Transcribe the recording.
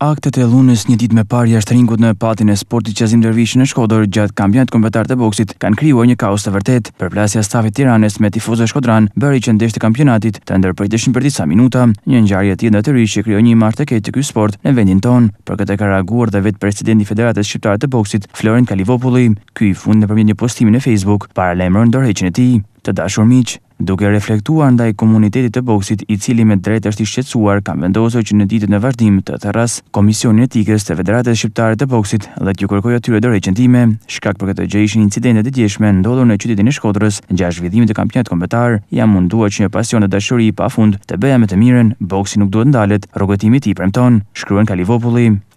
Aktet e lunës një ditë më parë shtëringut në patin e sportit Qazim dërvishë në Shkodër gjatë kampionatit kombëtar të boksit kanë krijuar një kaos të vërtet. Përplasja e stafit Tiranës me tifozë Shkodran bëri që ndeshja e kampionatit të ndërpritëshin për disa minuta, një ngjarje të natyrisht që krijoi një imazh të keq të ky sport në vendin tonë. Për këtë ka reaguar dhe vetë presidenti i Federatës Shqiptare të Boksit, Florin Kalivopulli, ky i fund nëpërmjet një postimi në Facebook, e tij të dashur miqë, duke reflektuar ndaj komunitetit të boksit i cili me drejt është i shqetsuar, kam vendosur që në ditët në vazhdim të të ras, Komisionin e Tikës të Federatet Shqiptare të boksit dhe kjo kërkoj atyre dore qëndime, shkak për këtë gjejshin incidentet e gjeshme në dodo në qytetin e shkodrës, në gja të kampionatit kompetar, jam mundua që një pasion të dashuri i pa fund të beja me të miren, boksi nuk duhet ndalet, i i premton, shkryen Kalivopulli.